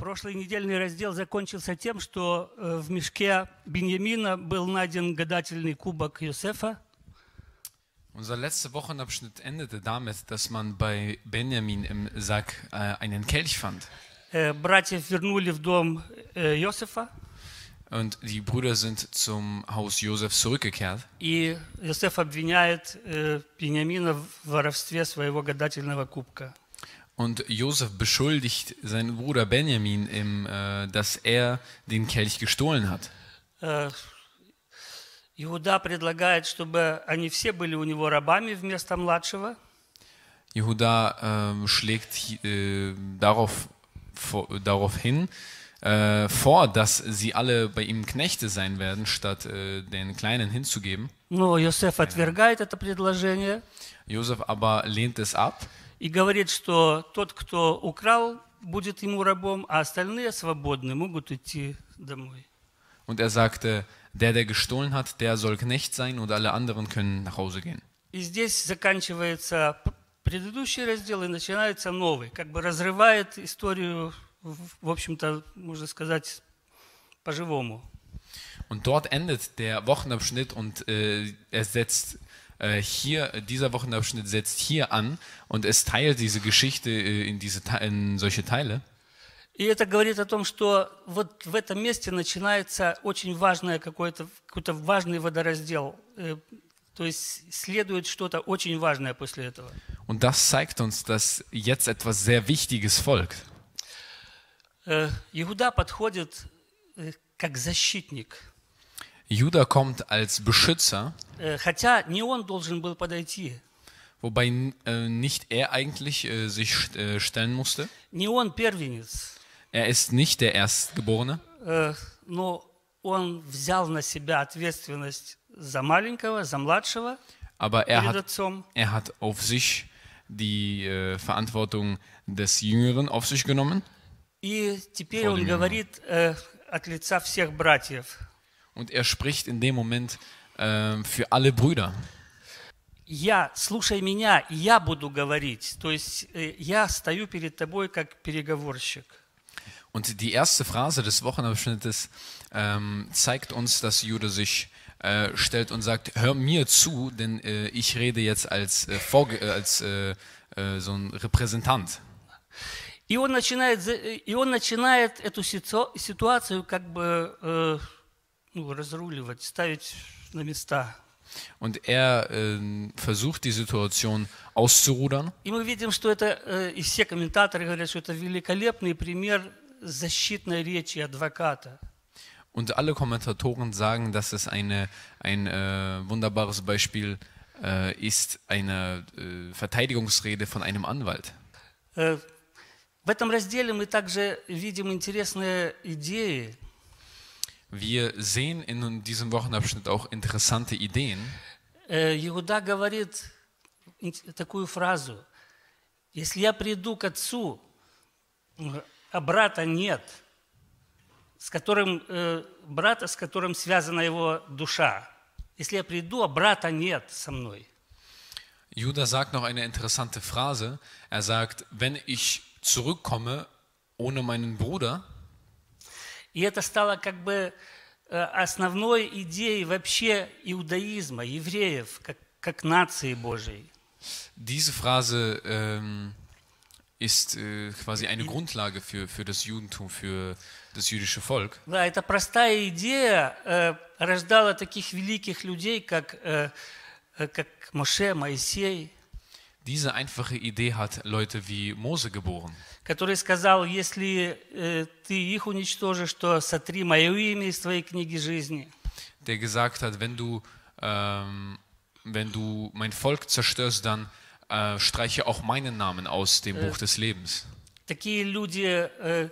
Прошлый недельный раздел закончился тем, что э, в мешке Беньямина был найден гадательный кубок Юсефа. Unser letzter Wochenabschnitt endete damit, dass man bei Benjamin im Sack äh, einen Kelch fand. Э, Братьев вернули в дом Йосефа. Э, Und die Brüder sind zum Haus Josefs zurückgekehrt. И Йосеф обвиняет Беньямина в воровстве своего гадательного кубка. Und Josef beschuldigt seinen Bruder Benjamin, im, äh, dass er den Kelch gestohlen hat. Äh, предлагает, чтобы они все были у него рабами вместо младшего. Jehuda äh, э, schlägt äh, darauf, vor, darauf hin, äh, vor, dass sie alle bei ihm Knechte sein werden, statt äh, den Kleinen hinzugeben. Josef Josef aber lehnt es ab. и говорит, что тот, кто украл, будет ему рабом, а остальные свободны, могут идти домой. Und er sagte, der, der gestohlen hat, der soll Knecht sein und alle anderen können nach Hause gehen. И здесь заканчивается предыдущий раздел и начинается новый, как бы разрывает историю, в общем-то, можно сказать, по-живому. Und dort endet der Wochenabschnitt und äh, er äh, hier, dieser Wochenabschnitt setzt hier an und es teilt diese Geschichte äh, in, diese, in solche Teile. И это говорит о том, что вот в этом месте начинается очень важное какой-то какой-то важный водораздел. Э, то есть следует что-то очень важное после этого. Und das zeigt uns, dass jetzt etwas sehr Wichtiges folgt. Э, Иуда подходит э, как защитник. Judah kommt als Beschützer. Э, хотя не он должен был подойти. Wobei äh, nicht er eigentlich äh, sich st äh, stellen musste. Не он первенец. Er ist nicht der Erstgeborene. Э, но он взял на себя ответственность за маленького, за младшего. Aber er hat, отцом. er hat auf sich die äh, Verantwortung des Jüngeren auf sich genommen. И теперь он говорит э, от лица всех братьев und er spricht in dem Moment äh, für alle Brüder. Я, слушай меня, я буду говорить. То есть э, я стою перед тобой как переговорщик. Und die erste Phrase des Wochenabschnittes ähm, zeigt uns, dass Jude sich äh, stellt und sagt, hör mir zu, denn äh, ich rede jetzt als, äh, äh als äh, äh, so ein Repräsentant. И он начинает, э, и он начинает эту ситуацию как бы э, ну, разруливать, ставить на места. Und er äh, versucht, die Situation auszurudern. И мы видим, что это, äh, и все комментаторы говорят, что это великолепный пример защитной речи адвоката. Und alle Kommentatoren sagen, dass es eine, ein äh, wunderbares Beispiel äh, ist, eine äh, Verteidigungsrede von einem Anwalt. Äh, в этом разделе мы также видим интересные идеи, Wir sehen in diesem Wochenabschnitt auch interessante Ideen. Э, Иуда говорит такую фразу. Если я приду к отцу, а брата нет, с которым, э, брата, с которым связана его душа, если я приду, а брата нет со мной. Judah sagt noch eine interessante Phrase. Er sagt, wenn ich zurückkomme ohne meinen Bruder, И это стало как бы э, основной идеей вообще иудаизма, евреев, как, как нации Божией. Diese Phrase ähm, ist äh, quasi eine Grundlage für, für das Judentum, für das jüdische Volk. Да, эта простая идея äh, рождала таких великих людей, как, äh, как Моше, Моисей. Diese einfache Idee hat Leute wie Mose geboren который сказал, если э, ты их уничтожишь, то сотри мое имя из твоей книги жизни. Der gesagt hat, wenn du, ähm, wenn du mein Volk zerstörst, dann äh, streiche auch meinen Namen aus dem э, Buch des Lebens. Такие люди, э,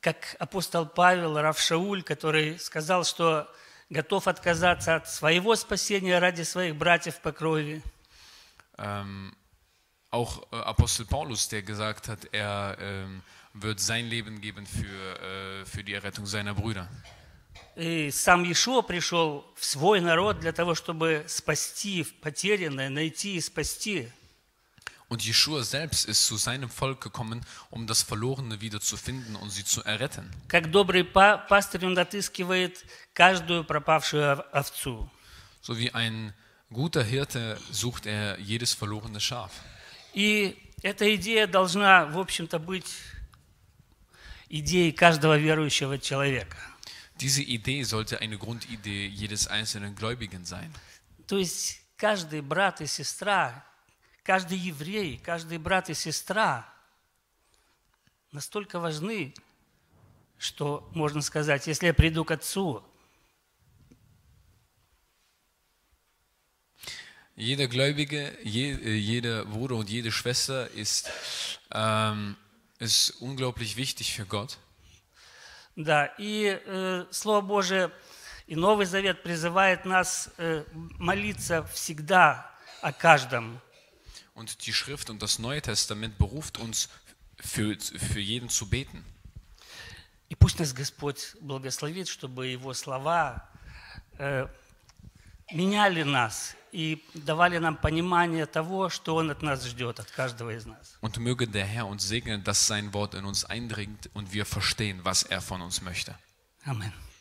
как апостол Павел, Рав Шауль, который сказал, что готов отказаться от своего спасения ради своих братьев по крови. Ähm, auch äh, Apostel Paulus, der gesagt hat, er ähm, wird sein Leben geben für, äh, für die Errettung seiner Brüder. И сам Иешуа пришел в свой народ для того, чтобы спасти потерянное, найти и спасти. Und Jeshua selbst ist zu seinem Volk gekommen, um das Verlorene wiederzufinden und sie zu erretten. So wie ein guter Hirte sucht er jedes verlorene Schaf. И эта идея должна, в общем-то, быть идеей каждого верующего человека. Diese Idee sollte eine Grundidee jedes einzelnen Gläubigen sein. То есть каждый брат и сестра, каждый еврей, каждый брат и сестра настолько важны, что можно сказать, если я приду к отцу Jeder Gläubige, je, jeder Bruder und jede Schwester ist, ähm, ist unglaublich wichtig für Gott. Да, и э, Слово Божие и Новый Завет призывает нас э, молиться всегда о каждом. Und die Schrift und das Neue Testament beruft uns, für, für jeden zu beten. И пусть нас Господь благословит, чтобы Его слова э, меняли нас и давали нам понимание того, что Он от нас ждет, от каждого из нас. Und möge der Herr uns segnen, dass sein Wort in uns eindringt und wir verstehen, was er von uns möchte. Amen.